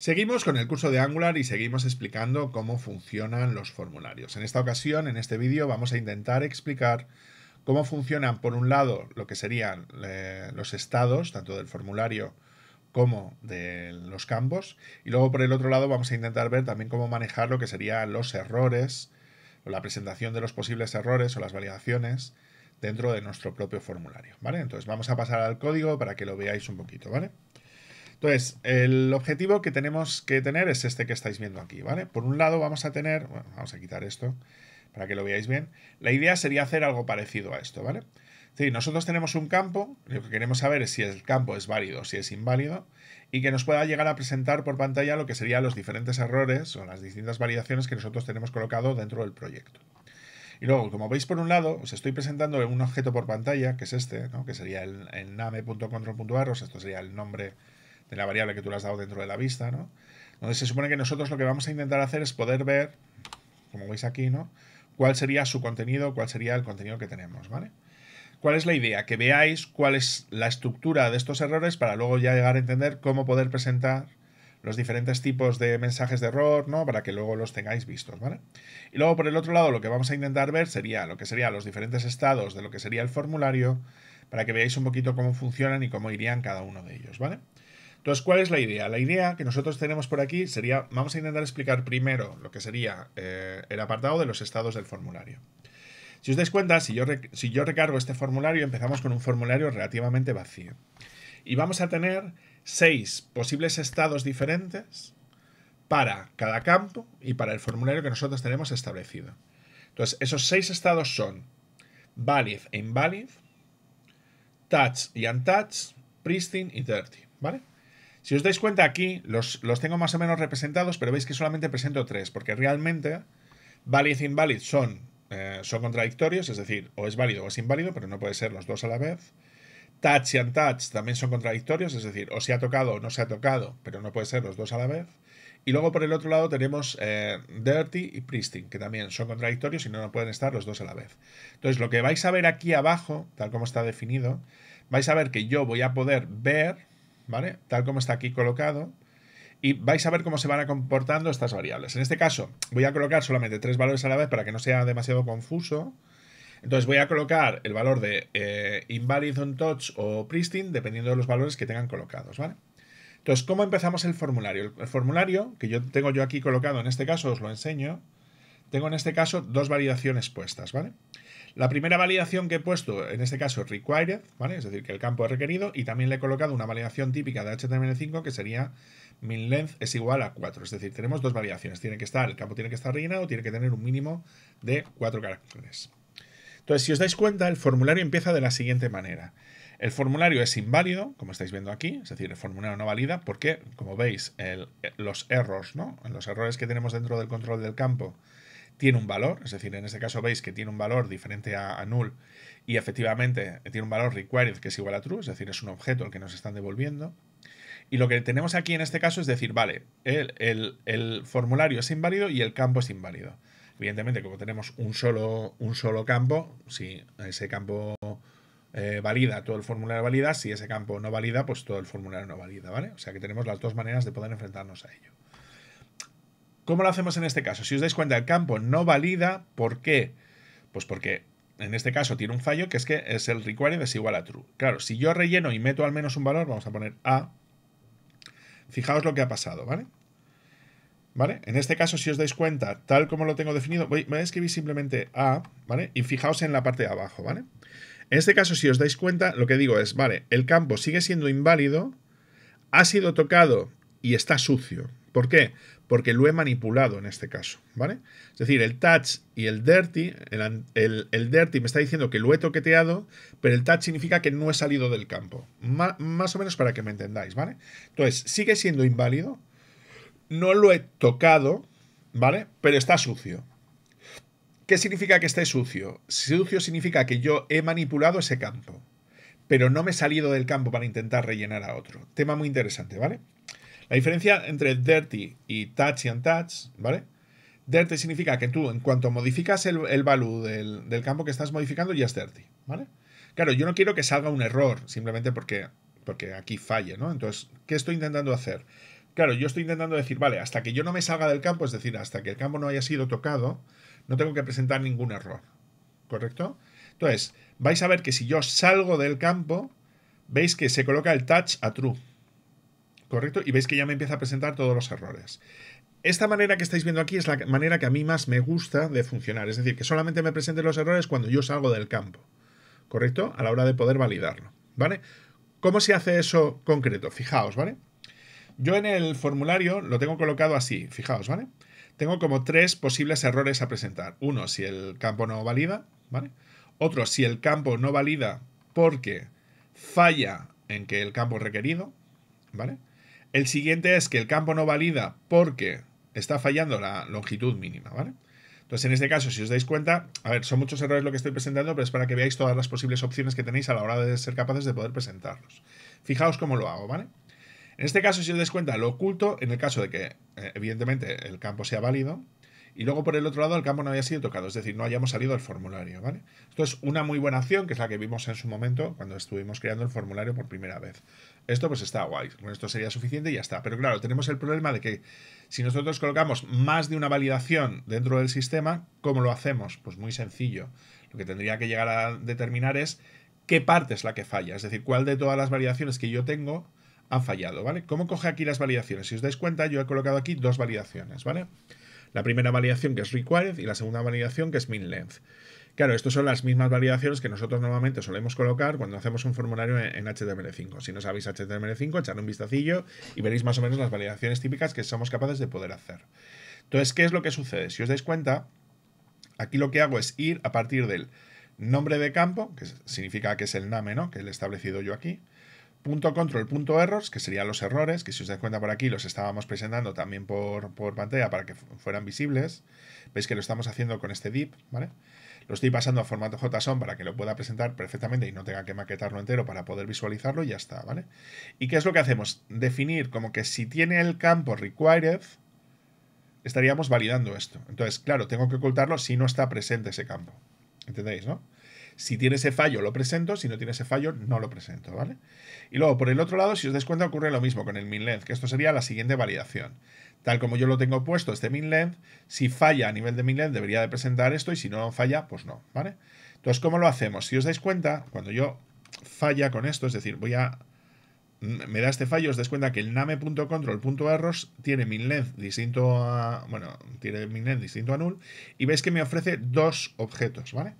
Seguimos con el curso de Angular y seguimos explicando cómo funcionan los formularios. En esta ocasión, en este vídeo, vamos a intentar explicar cómo funcionan, por un lado, lo que serían eh, los estados, tanto del formulario como de los campos, y luego, por el otro lado, vamos a intentar ver también cómo manejar lo que serían los errores, o la presentación de los posibles errores o las validaciones dentro de nuestro propio formulario, ¿vale? Entonces vamos a pasar al código para que lo veáis un poquito, ¿vale? vale entonces, el objetivo que tenemos que tener es este que estáis viendo aquí, ¿vale? Por un lado vamos a tener, vamos a quitar esto para que lo veáis bien. La idea sería hacer algo parecido a esto, ¿vale? nosotros tenemos un campo, lo que queremos saber es si el campo es válido o si es inválido, y que nos pueda llegar a presentar por pantalla lo que serían los diferentes errores o las distintas validaciones que nosotros tenemos colocado dentro del proyecto. Y luego, como veis por un lado, os estoy presentando un objeto por pantalla, que es este, ¿no? que sería el, el esto sería el nombre de la variable que tú le has dado dentro de la vista, ¿no? Donde se supone que nosotros lo que vamos a intentar hacer es poder ver, como veis aquí, ¿no? Cuál sería su contenido, cuál sería el contenido que tenemos, ¿vale? ¿Cuál es la idea? Que veáis cuál es la estructura de estos errores para luego ya llegar a entender cómo poder presentar los diferentes tipos de mensajes de error, ¿no? Para que luego los tengáis vistos, ¿vale? Y luego por el otro lado lo que vamos a intentar ver sería lo que serían los diferentes estados de lo que sería el formulario para que veáis un poquito cómo funcionan y cómo irían cada uno de ellos, ¿vale? Entonces, ¿cuál es la idea? La idea que nosotros tenemos por aquí sería, vamos a intentar explicar primero lo que sería eh, el apartado de los estados del formulario. Si os dais cuenta, si yo, si yo recargo este formulario, empezamos con un formulario relativamente vacío. Y vamos a tener seis posibles estados diferentes para cada campo y para el formulario que nosotros tenemos establecido. Entonces, esos seis estados son valid e invalid, touch y untouch, pristine y dirty, ¿vale? Si os dais cuenta aquí, los, tengo más o menos representados, pero veis que solamente presento tres, porque realmente valid e invalid son, eh, son contradictorios, es decir, o es válido o es inválido, pero no puede ser los dos a la vez. Touch y untouch también son contradictorios, es decir, o se ha tocado o no se ha tocado, pero no puede ser los dos a la vez. Y luego por el otro lado tenemos eh, Dirty y Pristine, que también son contradictorios y no pueden estar los dos a la vez. Entonces lo que vais a ver aquí abajo, tal como está definido, vais a ver que yo voy a poder ver ¿vale? Tal como está aquí colocado. Y vais a ver cómo se van a comportando estas variables. En este caso, voy a colocar solamente tres valores a la vez para que no sea demasiado confuso. Entonces voy a colocar el valor de eh, invalid on touch o pristine, dependiendo de los valores que tengan colocados, ¿vale? Entonces, ¿cómo empezamos el formulario? El formulario, que yo tengo yo aquí colocado, en este caso os lo enseño, tengo en este caso dos variaciones puestas, ¿vale? vale la primera validación que he puesto, en este caso required, ¿vale? Es decir, que el campo es requerido y también le he colocado una validación típica de HTML5 que sería minLength es igual a 4. Es decir, tenemos dos validaciones. Tiene que estar, el campo tiene que estar rellenado, tiene que tener un mínimo de 4 caracteres. Entonces, si os dais cuenta, el formulario empieza de la siguiente manera. El formulario es inválido, como estáis viendo aquí, es decir, el formulario no valida porque, como veis, los errores ¿no? Los errores que tenemos dentro del control del campo tiene un valor, es decir, en este caso veis que tiene un valor diferente a, null y efectivamente tiene un valor required que es igual a true, es decir, es un objeto el que nos están devolviendo. Y lo que tenemos aquí en este caso es decir, vale, el, formulario es inválido y el campo es inválido. Evidentemente, como tenemos un solo, un solo campo, si ese campo eh, valida, todo el formulario valida, si ese campo no valida, pues todo el formulario no valida, ¿vale? O sea que tenemos las dos maneras de poder enfrentarnos a ello. ¿Cómo lo hacemos en este caso? Si os dais cuenta, el campo no valida, ¿por qué? Pues porque en este caso tiene un fallo que es que es el required es igual a true. Claro, si yo relleno y meto al menos un valor, vamos a poner a, fijaos lo que ha pasado, ¿vale? ¿Vale? En este caso, si os dais cuenta, tal como lo tengo definido, voy, voy a escribir simplemente a, ¿vale? Y fijaos en la parte de abajo, ¿vale? En este caso, si os dais cuenta, lo que digo es, vale, el campo sigue siendo inválido, ha sido tocado y está sucio. ¿Por qué? porque lo he manipulado en este caso, ¿vale? Es decir, el touch y el dirty, el, dirty me está diciendo que lo he toqueteado, pero el touch significa que no he salido del campo. más o menos para que me entendáis, ¿vale? Entonces, sigue siendo inválido, no lo he tocado, ¿vale? Pero está sucio. ¿Qué significa que esté sucio? Sucio significa que yo he manipulado ese campo, pero no me he salido del campo para intentar rellenar a otro. Tema muy interesante, ¿vale? La diferencia entre dirty y touch y untouch, ¿vale? Dirty significa que tú, en cuanto modificas el, el value del, campo que estás modificando, ya es dirty, ¿vale? Claro, yo no quiero que salga un error, simplemente porque, porque aquí falle, ¿no? Entonces, ¿qué estoy intentando hacer? Claro, yo estoy intentando decir, vale, hasta que yo no me salga del campo, es decir, hasta que el campo no haya sido tocado, no tengo que presentar ningún error, ¿correcto? Entonces, vais a ver que si yo salgo del campo, veis que se coloca el touch a true. ¿correcto? Y veis que ya me empieza a presentar todos los errores. Esta manera que estáis viendo aquí es la manera que a mí más me gusta de funcionar, es decir, que solamente me presenten los errores cuando yo salgo del campo, ¿correcto? A la hora de poder validarlo, ¿vale? ¿Cómo se hace eso concreto? Fijaos, ¿vale? Yo en el formulario lo tengo colocado así, fijaos, ¿vale? Tengo como tres posibles errores a presentar. Uno, si el campo no valida, ¿vale? Otro, si el campo no valida porque falla en que el campo es requerido, ¿vale? El siguiente es que el campo no valida porque está fallando la longitud mínima, ¿vale? Entonces, en este caso, si os dais cuenta, a ver, son muchos errores lo que estoy presentando, pero es para que veáis todas las posibles opciones que tenéis a la hora de ser capaces de poder presentarlos. Fijaos cómo lo hago, ¿vale? En este caso, si os dais cuenta, lo oculto, en el caso de que, eh, evidentemente, el campo sea válido, y luego por el otro lado el campo no había sido tocado, es decir, no hayamos salido del formulario, ¿vale? Esto es una muy buena acción, que es la que vimos en su momento cuando estuvimos creando el formulario por primera vez. Esto pues está guay, con esto sería suficiente y ya está. Pero claro, tenemos el problema de que si nosotros colocamos más de una validación dentro del sistema, ¿cómo lo hacemos? Pues muy sencillo. Lo que tendría que llegar a determinar es qué parte es la que falla, es decir, cuál de todas las validaciones que yo tengo ha fallado, ¿vale? ¿Cómo coge aquí las validaciones? Si os dais cuenta, yo he colocado aquí dos validaciones, ¿vale? vale la primera validación que es required y la segunda validación que es min length. Claro, estas son las mismas validaciones que nosotros normalmente solemos colocar cuando hacemos un formulario en, HTML5. Si no sabéis HTML5, echar un vistacillo y veréis más o menos las validaciones típicas que somos capaces de poder hacer. Entonces, ¿qué es lo que sucede? Si os dais cuenta, aquí lo que hago es ir a partir del nombre de campo, que significa que es el name, ¿no? Que he establecido yo aquí punto control punto errors, que serían los errores, que si os dais cuenta por aquí los estábamos presentando también por, por pantalla para que fueran visibles. Veis que lo estamos haciendo con este dip ¿vale? Lo estoy pasando a formato JSON para que lo pueda presentar perfectamente y no tenga que maquetarlo entero para poder visualizarlo y ya está, ¿vale? ¿Y qué es lo que hacemos? Definir como que si tiene el campo required, estaríamos validando esto. Entonces, claro, tengo que ocultarlo si no está presente ese campo. ¿Entendéis, no? Si tiene ese fallo, lo presento. Si no tiene ese fallo, no lo presento, ¿vale? Y luego, por el otro lado, si os dais cuenta, ocurre lo mismo con el minLength, que esto sería la siguiente validación. Tal como yo lo tengo puesto, este minLength, si falla a nivel de minLength, debería de presentar esto, y si no falla, pues no, ¿vale? Entonces, ¿cómo lo hacemos? Si os dais cuenta, cuando yo falla con esto, es decir, voy a... Me da este fallo, os dais cuenta que el name.control.errors tiene minlength distinto a... Bueno, tiene minlength distinto a null y veis que me ofrece dos objetos, ¿vale?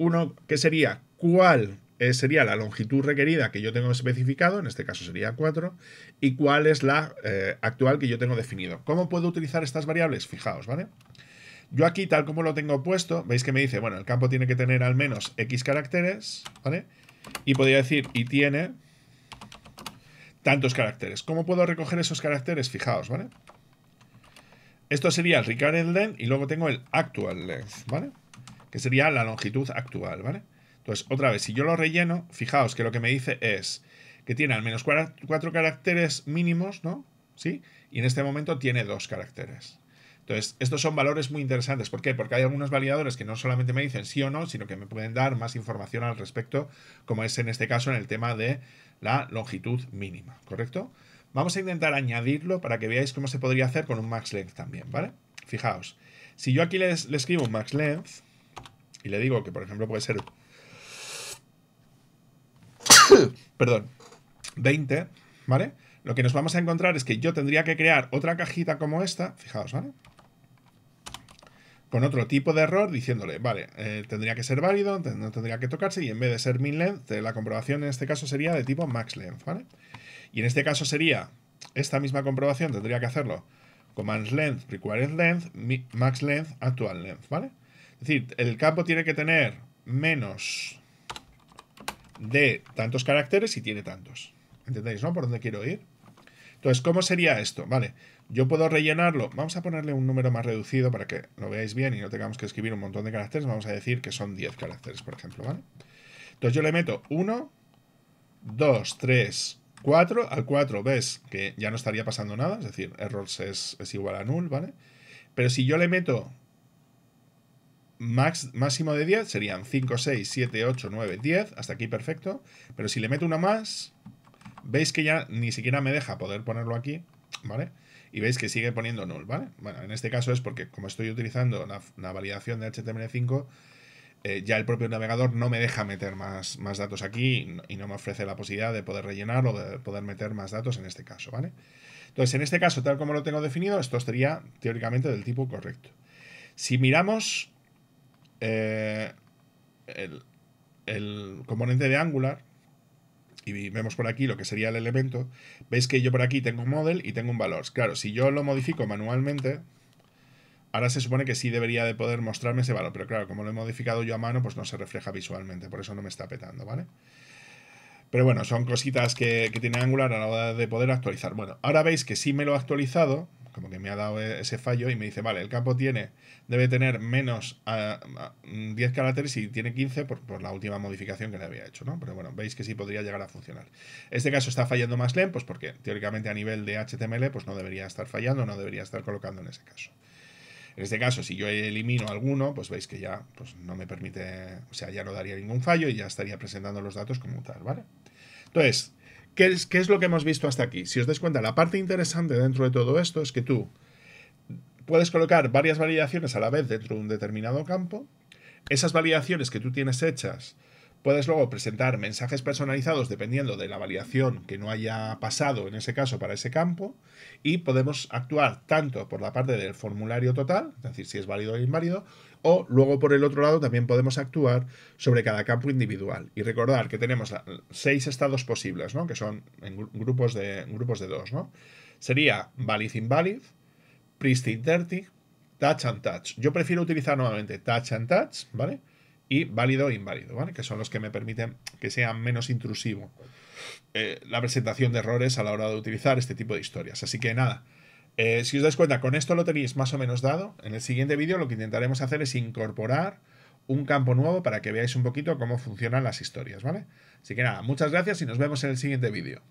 Uno que sería cuál eh, sería la longitud requerida que yo tengo especificado, en este caso sería 4, y cuál es la eh, actual que yo tengo definido. ¿Cómo puedo utilizar estas variables? Fijaos, ¿vale? Yo aquí, tal como lo tengo puesto, veis que me dice, bueno, el campo tiene que tener al menos X caracteres, ¿vale? Y podría decir, y tiene tantos caracteres. ¿Cómo puedo recoger esos caracteres? Fijaos, ¿vale? Esto sería el recurrent length y luego tengo el actual length, ¿vale? que sería la longitud actual, ¿vale? Entonces, otra vez, si yo lo relleno, fijaos que lo que me dice es que tiene al menos cuatro caracteres mínimos, ¿no? ¿Sí? Y en este momento tiene dos caracteres. Entonces, estos son valores muy interesantes. ¿Por qué? Porque hay algunos validadores que no solamente me dicen sí o no, sino que me pueden dar más información al respecto, como es en este caso en el tema de la longitud mínima, ¿correcto? Vamos a intentar añadirlo para que veáis cómo se podría hacer con un max length también, ¿vale? Fijaos, si yo aquí le escribo un max length, y le digo que, por ejemplo, puede ser. Perdón. 20, ¿vale? Lo que nos vamos a encontrar es que yo tendría que crear otra cajita como esta. Fijaos, ¿vale? Con otro tipo de error diciéndole, vale, eh, tendría que ser válido, no tendría que tocarse, y en vez de ser min length, eh, la comprobación en este caso sería de tipo max length, ¿vale? Y en este caso sería, esta misma comprobación tendría que hacerlo commands length, required length, max length, actual length, ¿vale? Es decir, el campo tiene que tener menos de tantos caracteres y tiene tantos. ¿Entendéis, no? ¿Por dónde quiero ir? Entonces, ¿cómo sería esto? Vale, yo puedo rellenarlo. Vamos a ponerle un número más reducido para que lo veáis bien y no tengamos que escribir un montón de caracteres. Vamos a decir que son 10 caracteres, por ejemplo, ¿vale? Entonces yo le meto 1, 2, 3, 4. Al 4 ves que ya no estaría pasando nada, es decir, errors es, es igual a null, ¿vale? Pero si yo le meto máximo de 10 serían 5, 6, 7, 8, 9, 10. Hasta aquí perfecto. Pero si le meto una más, veis que ya ni siquiera me deja poder ponerlo aquí, ¿vale? Y veis que sigue poniendo null, ¿vale? Bueno, en este caso es porque como estoy utilizando una, validación de HTML5, eh, ya el propio navegador no me deja meter más, más datos aquí y no me ofrece la posibilidad de poder rellenar o de poder meter más datos en este caso, ¿vale? Entonces, en este caso, tal como lo tengo definido, esto sería teóricamente del tipo correcto. Si miramos eh, el, componente de Angular y vemos por aquí lo que sería el elemento, veis que yo por aquí tengo un model y tengo un valor. Claro, si yo lo modifico manualmente, ahora se supone que sí debería de poder mostrarme ese valor, pero claro, como lo he modificado yo a mano, pues no se refleja visualmente, por eso no me está petando, ¿vale? Pero bueno, son cositas que, que tiene Angular a la hora de poder actualizar. Bueno, ahora veis que sí me lo ha actualizado, como que me ha dado e-, ese fallo y me dice, vale, el campo tiene, debe tener menos a, ah, 10 mm, caracteres y tiene 15 por, la última modificación que le había hecho, ¿no? Pero bueno, veis que sí podría llegar a funcionar. Este caso está fallando más len pues porque teóricamente a nivel de HTML, pues no debería estar fallando, no debería estar colocando en ese caso. En este caso, si yo elimino alguno, pues veis que ya pues no me permite, o sea, ya no daría ningún fallo y ya estaría presentando los datos como tal, ¿vale? Entonces, ¿Qué es, lo que hemos visto hasta aquí? Si os dais cuenta, la parte interesante dentro de todo esto es que tú puedes colocar varias validaciones a la vez dentro de un determinado campo. Esas validaciones que tú tienes hechas Puedes luego presentar mensajes personalizados dependiendo de la validación que no haya pasado en ese caso para ese campo y podemos actuar tanto por la parte del formulario total, es decir, si es válido o inválido, o luego por el otro lado también podemos actuar sobre cada campo individual. Y recordar que tenemos seis estados posibles, ¿no? que son en grupos de, grupos de dos. ¿no? Sería valid invalid, pristine dirty, touch and touch. Yo prefiero utilizar nuevamente touch and touch, ¿vale? y válido e inválido, ¿vale? Que son los que me permiten que sea menos intrusivo eh, la presentación de errores a la hora de utilizar este tipo de historias. Así que nada, eh, si os dais cuenta, con esto lo tenéis más o menos dado. En el siguiente vídeo lo que intentaremos hacer es incorporar un campo nuevo para que veáis un poquito cómo funcionan las historias, ¿vale? Así que nada, muchas gracias y nos vemos en el siguiente vídeo.